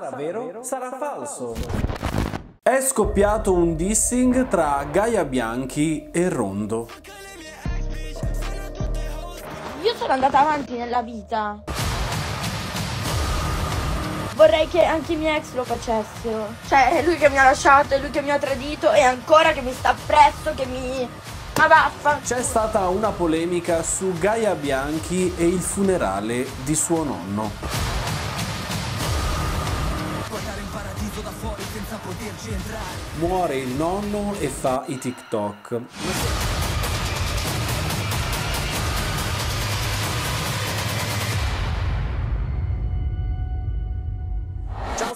sarà vero, sarà falso. È scoppiato un dissing tra Gaia Bianchi e Rondo. Io sono andata avanti nella vita. Vorrei che anche i miei ex lo facessero. Cioè, è lui che mi ha lasciato, è lui che mi ha tradito e ancora che mi sta appresso, che mi Ma vaffa! c'è stata una polemica su Gaia Bianchi e il funerale di suo nonno. Muore il nonno e fa i TikTok.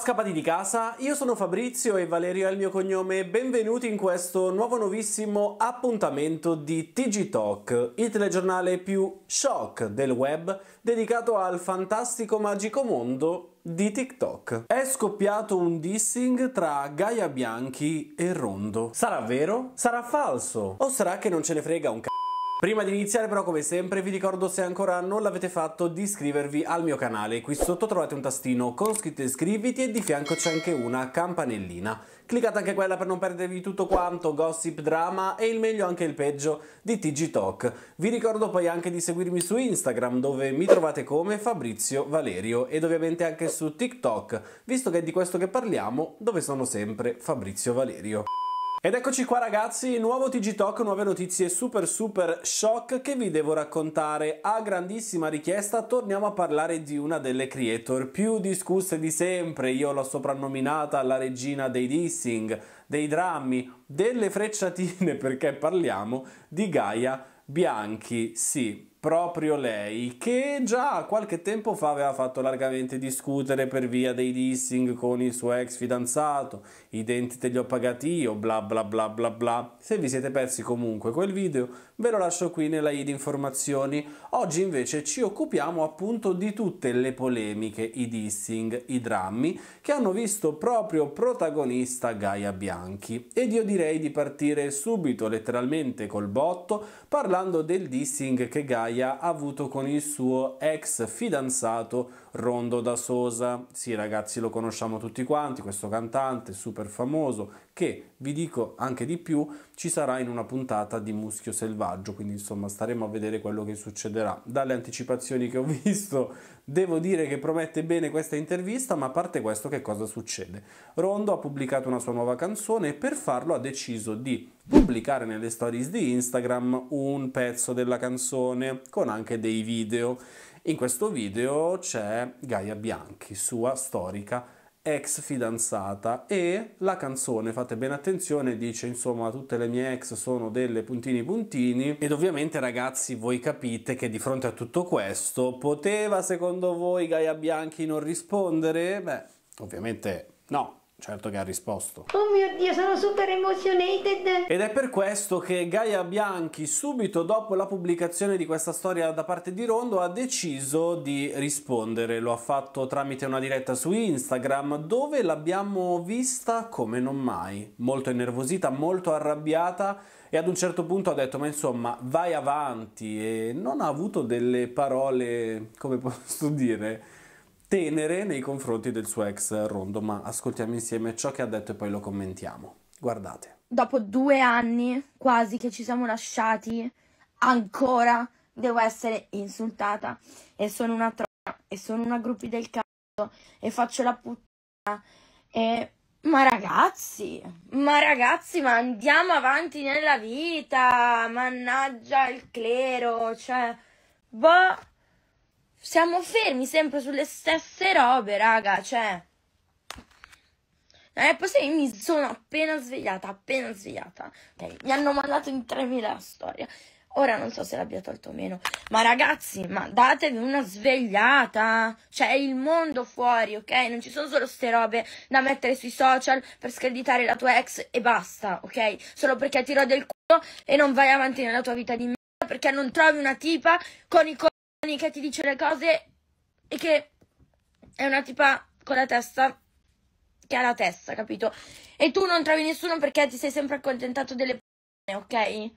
scappati di casa? Io sono Fabrizio e Valerio è il mio cognome. Benvenuti in questo nuovo nuovissimo appuntamento di TG Talk, il telegiornale più shock del web dedicato al fantastico magico mondo di TikTok. È scoppiato un dissing tra Gaia Bianchi e Rondo. Sarà vero? Sarà falso? O sarà che non ce ne frega un c***o? Prima di iniziare però come sempre vi ricordo se ancora non l'avete fatto di iscrivervi al mio canale. Qui sotto trovate un tastino con scritto iscriviti e di fianco c'è anche una campanellina. Cliccate anche quella per non perdervi tutto quanto, gossip, drama e il meglio anche il peggio di TG Talk. Vi ricordo poi anche di seguirmi su Instagram dove mi trovate come Fabrizio Valerio ed ovviamente anche su TikTok, visto che è di questo che parliamo, dove sono sempre Fabrizio Valerio. Ed eccoci qua ragazzi, nuovo TG Talk, nuove notizie super super shock che vi devo raccontare. A grandissima richiesta torniamo a parlare di una delle creator più discusse di sempre, io l'ho soprannominata la regina dei dissing, dei drammi, delle frecciatine perché parliamo di Gaia Bianchi, sì proprio lei, che già qualche tempo fa aveva fatto largamente discutere per via dei dissing con il suo ex fidanzato, i denti te li ho pagati io, bla bla bla bla bla. Se vi siete persi comunque quel video, ve lo lascio qui nella i di informazioni. Oggi invece ci occupiamo appunto di tutte le polemiche, i dissing, i drammi che hanno visto proprio protagonista Gaia Bianchi. Ed io direi di partire subito, letteralmente col botto, parlando del dissing che Gaia Gaia ha avuto con il suo ex fidanzato Rondo da Sosa. Sì ragazzi lo conosciamo tutti quanti, questo cantante super famoso che vi dico anche di più ci sarà in una puntata di Muschio Selvaggio, quindi insomma staremo a vedere quello che succederà. Dalle anticipazioni che ho visto Devo dire che promette bene questa intervista, ma a parte questo che cosa succede? Rondo ha pubblicato una sua nuova canzone e per farlo ha deciso di pubblicare nelle stories di Instagram un pezzo della canzone con anche dei video. In questo video c'è Gaia Bianchi, sua storica ex fidanzata e la canzone, fate bene attenzione, dice insomma tutte le mie ex sono delle puntini puntini ed ovviamente ragazzi voi capite che di fronte a tutto questo poteva secondo voi Gaia Bianchi non rispondere? Beh, ovviamente no, Certo che ha risposto. Oh mio Dio, sono super emotionated! Ed è per questo che Gaia Bianchi, subito dopo la pubblicazione di questa storia da parte di Rondo, ha deciso di rispondere. Lo ha fatto tramite una diretta su Instagram, dove l'abbiamo vista come non mai. Molto innervosita, molto arrabbiata e ad un certo punto ha detto, ma insomma, vai avanti. E non ha avuto delle parole, come posso dire tenere nei confronti del suo ex Rondo, ma ascoltiamo insieme ciò che ha detto e poi lo commentiamo. Guardate. Dopo due anni quasi che ci siamo lasciati, ancora devo essere insultata e sono una trova e sono una gruppi del cazzo e faccio la puttana e... Ma ragazzi, ma ragazzi, ma andiamo avanti nella vita, mannaggia il clero, cioè, boh siamo fermi sempre sulle stesse robe, raga, cioè. E poi possibile, mi sono appena svegliata, appena svegliata. Okay, mi hanno mandato in 3000 la storia. Ora non so se l'abbia tolto o meno. Ma ragazzi, ma datevi una svegliata. C'è il mondo fuori, ok? Non ci sono solo ste robe da mettere sui social per screditare la tua ex e basta, ok? Solo perché ti rode il culo e non vai avanti nella tua vita di merda perché non trovi una tipa con i co che ti dice le cose e che è una tipa con la testa che ha la testa, capito? E tu non trovi nessuno perché ti sei sempre accontentato delle p***e, ok?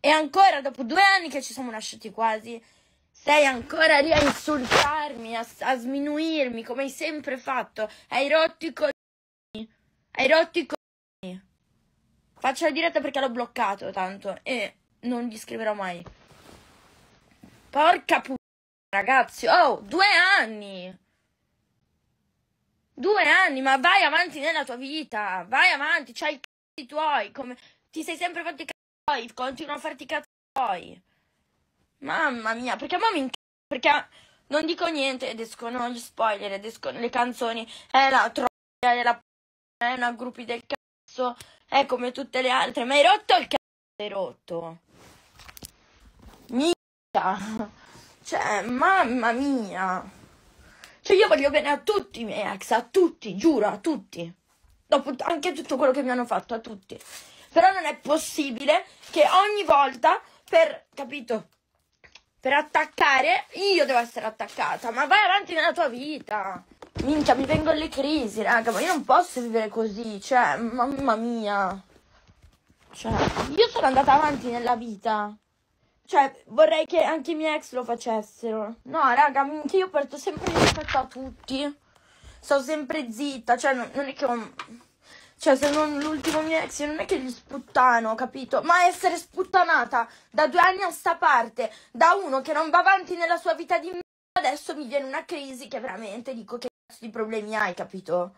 E ancora dopo due anni che ci siamo lasciati quasi, sei ancora lì a insultarmi, a, a sminuirmi come hai sempre fatto. Hai rotto i coglioni. Hai rotto i coglioni. Faccio la diretta perché l'ho bloccato tanto e non gli scriverò mai. Porca puttana, ragazzi. Oh, due anni. Due anni, ma vai avanti nella tua vita. Vai avanti, c'hai i c***i tuoi. Come... Ti sei sempre fatto i c***i tuoi. Continua a farti i c***i tuoi. Mamma mia, perché mamma mi inc... Perché non dico niente ed escono gli spoiler, ed escono le canzoni. È la troia, è la p***a, è una gruppi del c***o. È come tutte le altre. Ma hai rotto il cazzo, hai rotto. Cioè, mamma mia. Cioè, io voglio bene a tutti i miei ex, a tutti, giuro, a tutti. Dopo anche tutto quello che mi hanno fatto, a tutti. Però non è possibile che ogni volta, per, capito, per attaccare, io devo essere attaccata. Ma vai avanti nella tua vita. Minchia, mi vengono le crisi, raga, ma io non posso vivere così, cioè, mamma mia. Cioè, io sono andata avanti nella vita. Cioè, vorrei che anche i miei ex lo facessero. No, raga, anche io porto sempre rispetto a tutti. Sto sempre zitta, cioè, non, non è che ho... Cioè, se non l'ultimo mio ex, non è che gli sputtano, capito? Ma essere sputtanata da due anni a sta parte, da uno che non va avanti nella sua vita di merda, adesso mi viene una crisi che veramente dico che cazzo di problemi hai, capito?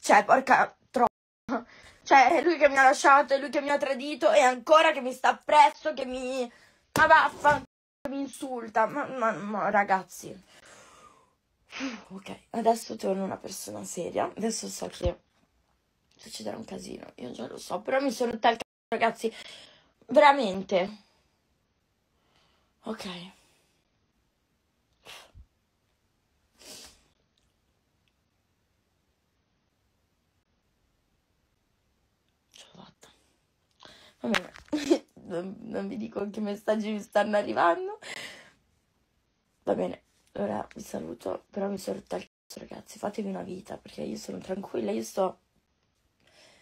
Cioè, porca troppa. Cioè, è lui che mi ha lasciato, è lui che mi ha tradito, e ancora che mi sta appresso, che mi... Ma vaffa, mi insulta. Ma, ma, ma ragazzi. Ok, adesso torno una persona seria. Adesso so che succederà un casino. Io già lo so, però mi sono rotta il c***o, ragazzi. Veramente. Ok. Ce l'ho fatta. Va bene. non, non vi dico che messaggi mi stanno arrivando. Va bene, allora vi saluto, però mi sono rotta il cazzo ragazzi, fatevi una vita, perché io sono tranquilla, io sto...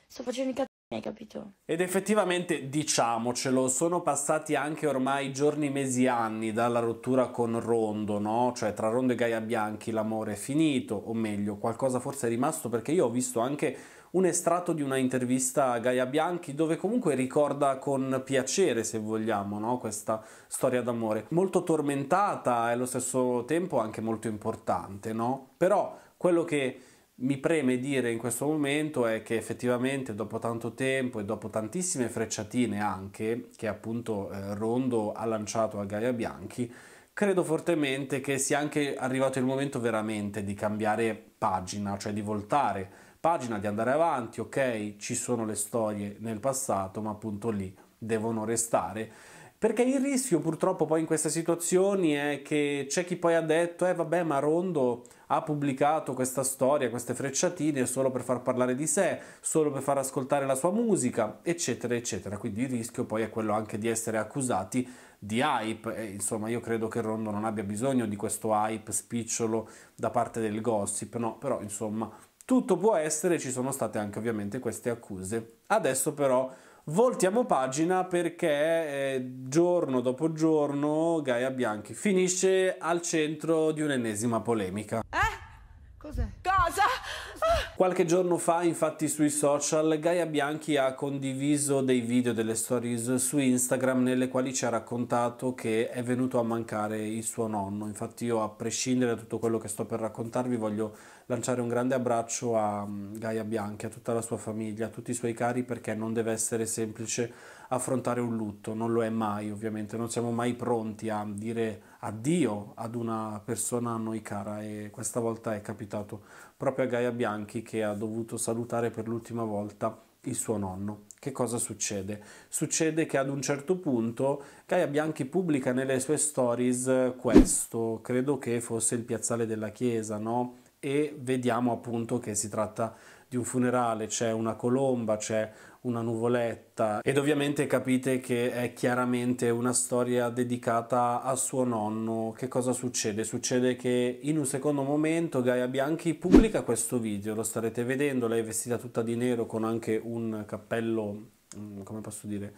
sto facendo i cazzo hai capito? Ed effettivamente, diciamocelo, sono passati anche ormai giorni, mesi, anni dalla rottura con Rondo, no? Cioè tra Rondo e Gaia Bianchi l'amore è finito, o meglio, qualcosa forse è rimasto perché io ho visto anche un estratto di una intervista a Gaia Bianchi dove comunque ricorda con piacere, se vogliamo, no? questa storia d'amore. Molto tormentata e allo stesso tempo anche molto importante, no? Però quello che mi preme dire in questo momento è che effettivamente dopo tanto tempo e dopo tantissime frecciatine anche che appunto eh, Rondo ha lanciato a Gaia Bianchi, credo fortemente che sia anche arrivato il momento veramente di cambiare pagina, cioè di voltare pagina, di andare avanti, ok, ci sono le storie nel passato, ma appunto lì devono restare. Perché il rischio purtroppo poi in queste situazioni è che c'è chi poi ha detto, eh vabbè ma Rondo ha pubblicato questa storia, queste frecciatine solo per far parlare di sé, solo per far ascoltare la sua musica, eccetera, eccetera. Quindi il rischio poi è quello anche di essere accusati di hype. E, insomma, io credo che Rondo non abbia bisogno di questo hype spicciolo da parte del gossip, no, però insomma tutto può essere, ci sono state anche ovviamente queste accuse. Adesso però voltiamo pagina perché eh, giorno dopo giorno Gaia Bianchi finisce al centro di un'ennesima polemica. Ah! Qualche giorno fa infatti sui social Gaia Bianchi ha condiviso dei video delle stories su Instagram nelle quali ci ha raccontato che è venuto a mancare il suo nonno. Infatti io a prescindere da tutto quello che sto per raccontarvi voglio lanciare un grande abbraccio a mm, Gaia Bianchi, a tutta la sua famiglia, a tutti i suoi cari perché non deve essere semplice affrontare un lutto, non lo è mai ovviamente, non siamo mai pronti a dire addio ad una persona a noi cara e questa volta è capitato proprio a Gaia Bianchi che ha dovuto salutare per l'ultima volta il suo nonno. Che cosa succede? Succede che ad un certo punto Gaia Bianchi pubblica nelle sue stories questo, credo che fosse il piazzale della chiesa, no? E vediamo appunto che si tratta di di un funerale c'è una colomba, c'è una nuvoletta ed ovviamente capite che è chiaramente una storia dedicata a suo nonno. Che cosa succede? Succede che in un secondo momento Gaia Bianchi pubblica questo video, lo starete vedendo, lei è vestita tutta di nero con anche un cappello, mm, come posso dire,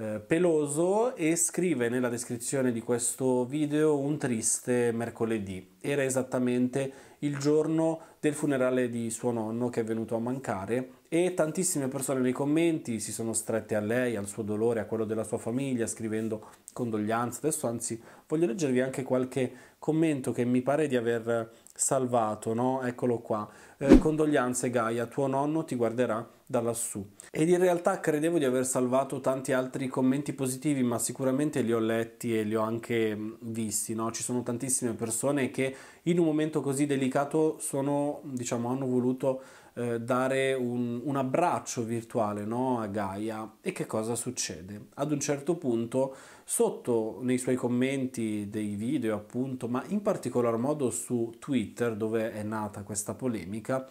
eh, peloso e scrive nella descrizione di questo video un triste mercoledì. Era esattamente il giorno del funerale di suo nonno che è venuto a mancare e tantissime persone nei commenti si sono strette a lei, al suo dolore, a quello della sua famiglia, scrivendo condoglianze. Adesso anzi voglio leggervi anche qualche commento che mi pare di aver salvato, no? Eccolo qua. Eh, condoglianze Gaia, tuo nonno ti guarderà da lassù. Ed in realtà credevo di aver salvato tanti altri commenti positivi, ma sicuramente li ho letti e li ho anche mm, visti, no? Ci sono tantissime persone che in un momento così delicato sono, diciamo, hanno voluto eh, dare un, un, abbraccio virtuale no? a Gaia. E che cosa succede? Ad un certo punto, sotto nei suoi commenti dei video, appunto, ma in particolar modo su Twitter, dove è nata questa polemica,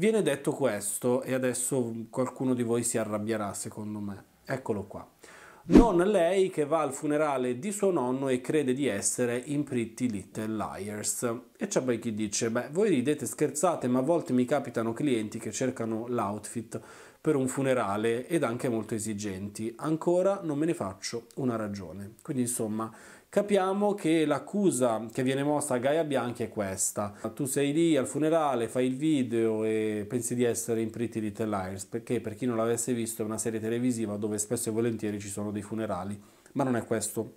Viene detto questo e adesso qualcuno di voi si arrabbierà secondo me. Eccolo qua. Non lei che va al funerale di suo nonno e crede di essere in Pretty Little Liars. E c'è poi chi dice, beh, voi ridete scherzate, ma a volte mi capitano clienti che cercano l'outfit per un funerale ed anche molto esigenti. Ancora non me ne faccio una ragione. Quindi insomma, capiamo che l'accusa che viene mossa a Gaia Bianchi è questa. Tu sei lì al funerale, fai il video e pensi di essere in Pretty Little Liars, perché per chi non l'avesse visto è una serie televisiva dove spesso e volentieri ci sono dei funerali, ma non è questo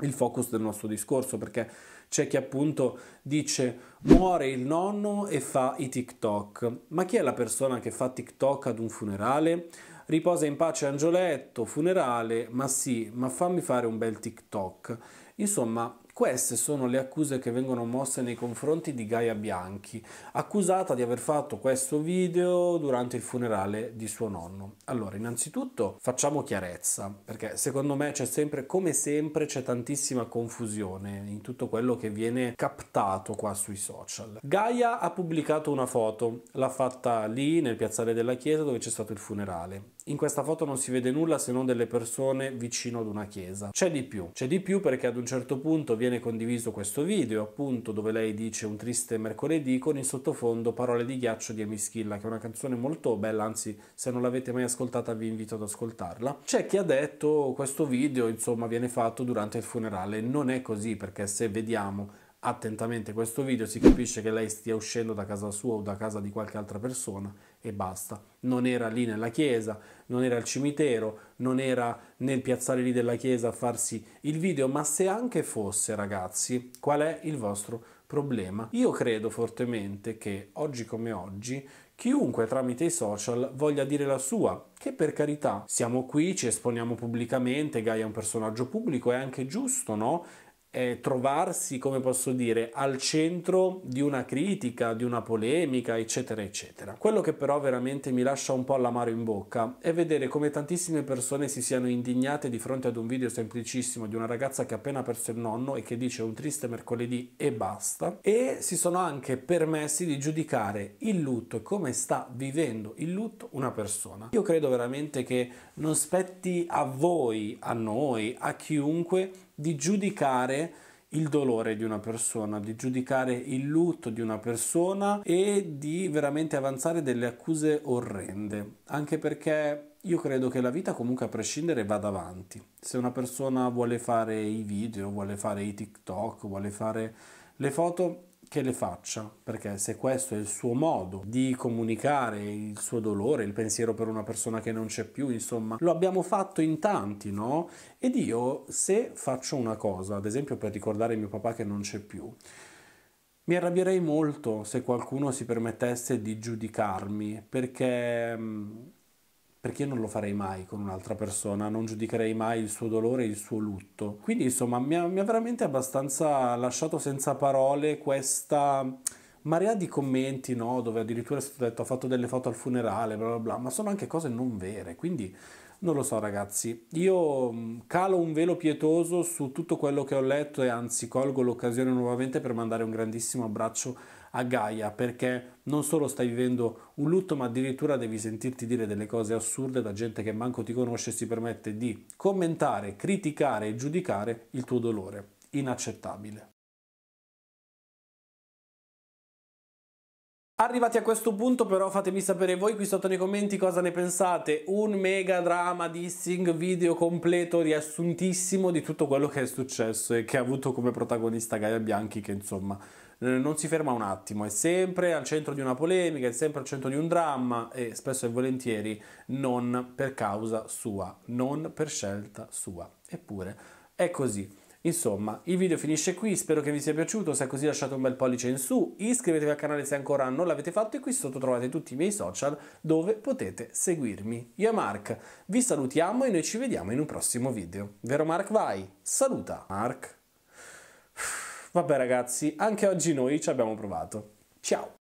il focus del nostro discorso perché c'è chi appunto dice muore il nonno e fa i TikTok. Ma chi è la persona che fa TikTok ad un funerale? Riposa in pace Angioletto, funerale, ma sì, ma fammi fare un bel TikTok. Insomma, queste sono le accuse che vengono mosse nei confronti di Gaia Bianchi, accusata di aver fatto questo video durante il funerale di suo nonno. Allora, innanzitutto facciamo chiarezza, perché secondo me c'è sempre, come sempre, c'è tantissima confusione in tutto quello che viene captato qua sui social. Gaia ha pubblicato una foto, l'ha fatta lì nel piazzale della chiesa dove c'è stato il funerale. In questa foto non si vede nulla se non delle persone vicino ad una chiesa. C'è di più, c'è di più perché ad un certo punto viene condiviso questo video, appunto dove lei dice un triste mercoledì con in sottofondo parole di ghiaccio di Emischilla, che è una canzone molto bella, anzi se non l'avete mai ascoltata vi invito ad ascoltarla. C'è chi ha detto questo video insomma viene fatto durante il funerale, non è così perché se vediamo attentamente questo video si capisce che lei stia uscendo da casa sua o da casa di qualche altra persona e basta. Non era lì nella chiesa, non era al cimitero, non era nel piazzale lì della chiesa a farsi il video, ma se anche fosse, ragazzi, qual è il vostro problema? Io credo fortemente che oggi come oggi chiunque tramite i social voglia dire la sua, che per carità siamo qui, ci esponiamo pubblicamente, Gaia è un personaggio pubblico, è anche giusto, no? eh, trovarsi, come posso dire, al centro di una critica, di una polemica, eccetera, eccetera. Quello che però veramente mi lascia un po' l'amaro in bocca è vedere come tantissime persone si siano indignate di fronte ad un video semplicissimo di una ragazza che ha appena perso il nonno e che dice un triste mercoledì e basta, e si sono anche permessi di giudicare il lutto e come sta vivendo il lutto una persona. Io credo veramente che non spetti a voi, a noi, a chiunque di giudicare il dolore di una persona, di giudicare il lutto di una persona e di veramente avanzare delle accuse orrende, anche perché io credo che la vita comunque a prescindere vada avanti. Se una persona vuole fare i video, vuole fare i TikTok, vuole fare le foto, che le faccia, perché se questo è il suo modo di comunicare il suo dolore, il pensiero per una persona che non c'è più, insomma, lo abbiamo fatto in tanti, no? Ed io se faccio una cosa, ad esempio per ricordare mio papà che non c'è più, mi arrabbierei molto se qualcuno si permettesse di giudicarmi, perché mm, perché non lo farei mai con un'altra persona, non giudicherei mai il suo dolore, il suo lutto. Quindi insomma mi ha, mi ha veramente abbastanza lasciato senza parole questa marea di commenti, no? dove addirittura è stato detto ha fatto delle foto al funerale, bla bla bla, ma sono anche cose non vere, quindi non lo so ragazzi, io mm, calo un velo pietoso su tutto quello che ho letto e anzi colgo l'occasione nuovamente per mandare un grandissimo abbraccio a Gaia perché non solo stai vivendo un lutto ma addirittura devi sentirti dire delle cose assurde da gente che manco ti conosce e si permette di commentare, criticare e giudicare il tuo dolore. Inaccettabile. Arrivati a questo punto però fatemi sapere voi qui sotto nei commenti cosa ne pensate, un mega drama dissing, video completo, riassuntissimo di tutto quello che è successo e che ha avuto come protagonista Gaia Bianchi che insomma eh, non si ferma un attimo, è sempre al centro di una polemica, è sempre al centro di un dramma e spesso e volentieri non per causa sua, non per scelta sua. Eppure è così. Insomma, il video finisce qui, spero che vi sia piaciuto, se è così lasciate un bel pollice in su, iscrivetevi al canale se ancora non l'avete fatto e qui sotto trovate tutti i miei social dove potete seguirmi. Io e Mark vi salutiamo e noi ci vediamo in un prossimo video. Vero Mark vai? Saluta Mark! Vabbè ragazzi, anche oggi noi ci abbiamo provato. Ciao!